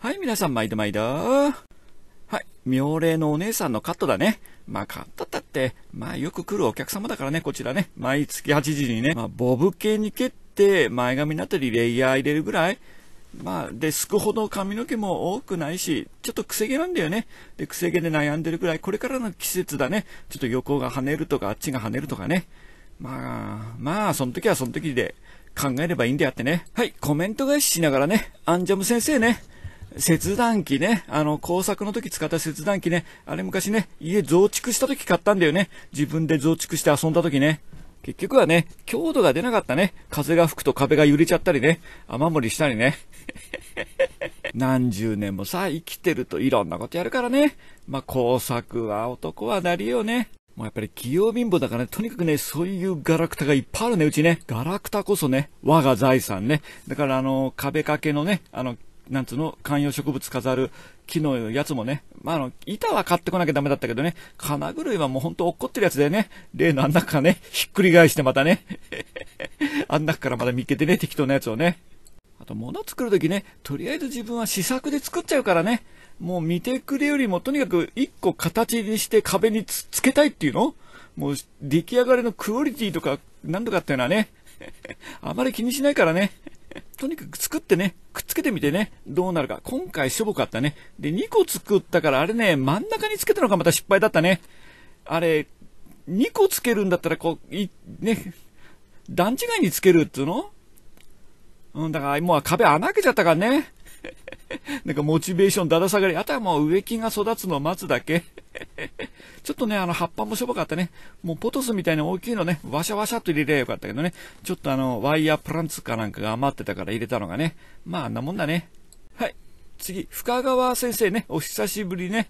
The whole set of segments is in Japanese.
はい、皆さん、毎度毎度。はい、妙齢のお姉さんのカットだね。まあ、カットだって、まあ、よく来るお客様だからね、こちらね。毎月8時にね、まあ、ボブ系に蹴って、前髪のあたりレイヤー入れるぐらい。まあ、で、すくほど髪の毛も多くないし、ちょっとくせ毛なんだよね。で、くせ毛で悩んでるぐらい、これからの季節だね。ちょっと横が跳ねるとか、あっちが跳ねるとかね。まあ、まあ、その時はその時で考えればいいんであってね。はい、コメント返ししながらね、アンジャム先生ね。切断機ね、あの、工作の時使った切断機ね、あれ昔ね、家増築した時買ったんだよね。自分で増築して遊んだ時ね。結局はね、強度が出なかったね。風が吹くと壁が揺れちゃったりね、雨漏りしたりね。何十年もさ、生きてるといろんなことやるからね。まあ、工作は男はなりよね。もうやっぱり器用貧乏だからね、とにかくね、そういうガラクタがいっぱいあるね、うちね。ガラクタこそね、我が財産ね。だからあの、壁掛けのね、あの、なんつうの、観葉植物飾る木のやつもね、まあ、あの、板は買ってこなきゃダメだったけどね、金狂いはもうほんと落っこってるやつでね、例のあん中からね、ひっくり返してまたね、あん中からまだ見っけてね、適当なやつをね。あと、物作るときね、とりあえず自分は試作で作っちゃうからね、もう見てくれよりも、とにかく一個形にして壁につつけたいっていうのもう出来上がりのクオリティとか、なんとかっていうのはね、あまり気にしないからね。とにかく作ってね、くっつけてみてね、どうなるか。今回しょぼかったね。で、2個作ったからあれね、真ん中につけたのがまた失敗だったね。あれ、2個つけるんだったら、こう、い、ね、段違いにつけるっつうのうん、だからもう壁穴開けちゃったからね。なんかモチベーションだだ下がり。あとはもう植木が育つのを待つだけ。ちょっとね、あの、葉っぱもしょぼかったね。もうポトスみたいな大きいのね、わしゃわしゃと入れればよかったけどね。ちょっとあの、ワイヤープランツかなんかが余ってたから入れたのがね。まあ、あんなもんだね。はい。次、深川先生ね、お久しぶりね。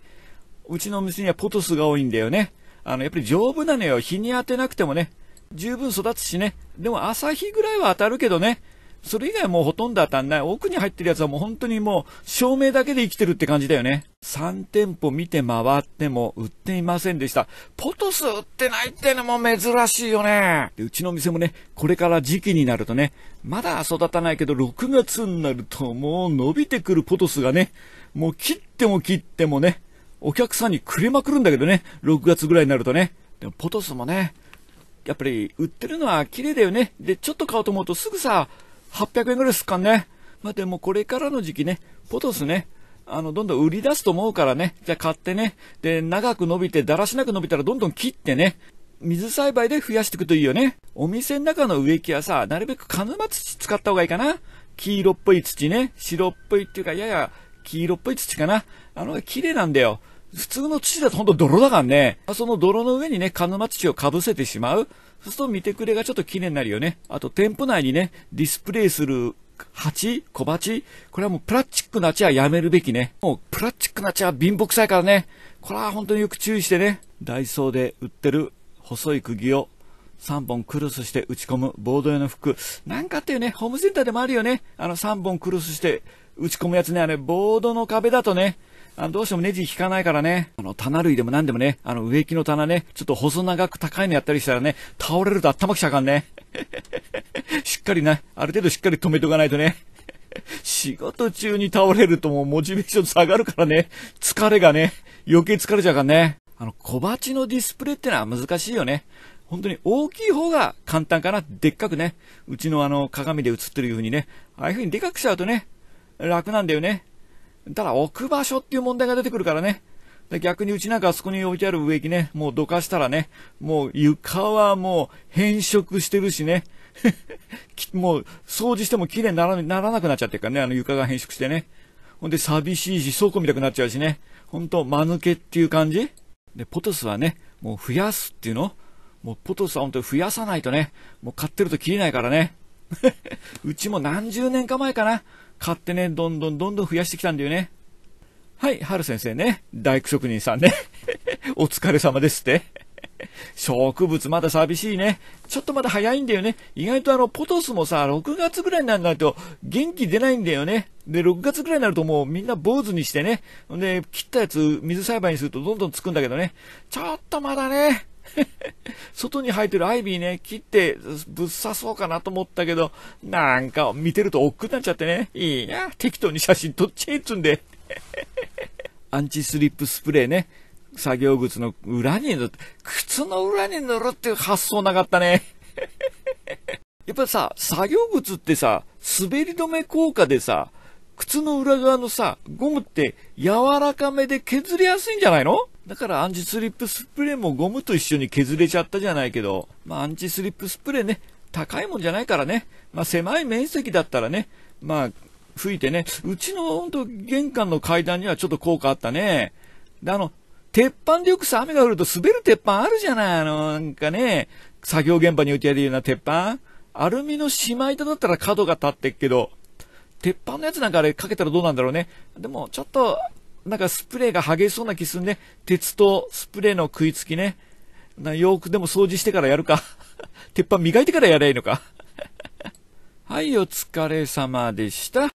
うちの店にはポトスが多いんだよね。あの、やっぱり丈夫なのよ。日に当てなくてもね。十分育つしね。でも朝日ぐらいは当たるけどね。それ以外はもうほとんど当たんない。奥に入ってるやつはもう本当にもう照明だけで生きてるって感じだよね。3店舗見て回っても売っていませんでした。ポトス売ってないってのも珍しいよね。でうちの店もね、これから時期になるとね、まだ育たないけど6月になるともう伸びてくるポトスがね、もう切っても切ってもね、お客さんにくれまくるんだけどね、6月ぐらいになるとね。でもポトスもね、やっぱり売ってるのは綺麗だよね。で、ちょっと買おうと思うとすぐさ、800円ぐらいすすかね。まあ、でもこれからの時期ね、ポトスね、あの、どんどん売り出すと思うからね、じゃあ買ってね、で、長く伸びて、だらしなく伸びたらどんどん切ってね、水栽培で増やしていくといいよね。お店の中の植木はさ、なるべく鹿沼土使った方がいいかな。黄色っぽい土ね、白っぽいっていうか、やや黄色っぽい土かな。あの、綺麗なんだよ。普通の土だとほんと泥だからね、その泥の上にね、鹿沼土をかぶせてしまう。そうすると見てくれがちょっと綺麗になるよね。あと店舗内にね、ディスプレイする鉢小鉢これはもうプラスチックな鉢はやめるべきね。もうプラスチックな鉢は貧乏臭いからね。これは本当によく注意してね。ダイソーで売ってる細い釘を3本クロスして打ち込むボード用の服。なんかっていうね、ホームセンターでもあるよね。あの3本クロスして打ち込むやつね。あれ、ボードの壁だとね、あのどうしてもネジ引かないからね、あの、棚類でも何でもね、あの、植木の棚ね、ちょっと細長く高いのやったりしたらね、倒れると頭きちゃあかんね。しっかりな、ある程度しっかり止めておかないとね。仕事中に倒れるともうモチベーション下がるからね、疲れがね、余計疲れちゃうからね。あの、小鉢のディスプレイってのは難しいよね。本当に大きい方が簡単かな。でっかくね。うちのあの、鏡で映ってるようにね。ああいう風にでかくしちゃうとね、楽なんだよね。ただ置く場所っていう問題が出てくるからね。で逆にうちなんかあそこに置いてある植木ね、もうどかしたらね、もう床はもう変色してるしね。もう掃除しても綺麗にならなくなっちゃってるからね、あの床が変色してね。ほんで寂しいし倉庫みたくなっちゃうしね。ほんと、間抜けっていう感じで、ポトスはね、もう増やすっていうのもうポトスは本当に増やさないとね、もう買ってると切れないからね。うちも何十年か前かな。買ってね、どんどんどんどん増やしてきたんだよね。はい、春先生ね。大工職人さんね。お疲れ様ですって。植物まだ寂しいね。ちょっとまだ早いんだよね。意外とあの、ポトスもさ、6月ぐらいになるないと元気出ないんだよね。で、6月ぐらいになるともうみんな坊主にしてね。で、切ったやつ水栽培にするとどんどんつくんだけどね。ちょっとまだね、外に生えてるアイビーね、切ってぶっ刺そうかなと思ったけど、なんか見てると億劫になっちゃってね。いいや、適当に写真撮っちゃえっつんで。アンチスリップスプレーね。作業靴の裏に塗って、靴の裏に塗るっていう発想なかったね。やっぱさ、作業靴ってさ、滑り止め効果でさ、靴の裏側のさ、ゴムって柔らかめで削れやすいんじゃないのだからアンチスリップスプレーもゴムと一緒に削れちゃったじゃないけど、まあアンチスリップスプレーね、高いもんじゃないからね、まあ狭い面積だったらね、まあ吹いてね、うちのほんと玄関の階段にはちょっと効果あったね。で、あの、鉄板でよくさ、雨が降ると滑る鉄板あるじゃない、あの、なんかね、作業現場に置いてあるような鉄板。アルミの姉妹板だったら角が立ってっけど、鉄板のやつなんかあれかけたらどうなんだろうね。でも、ちょっと、なんかスプレーが激しそうな気するね。鉄とスプレーの食いつきね。なよくでも掃除してからやるか。鉄板磨いてからやればいいのか。はい、お疲れ様でした。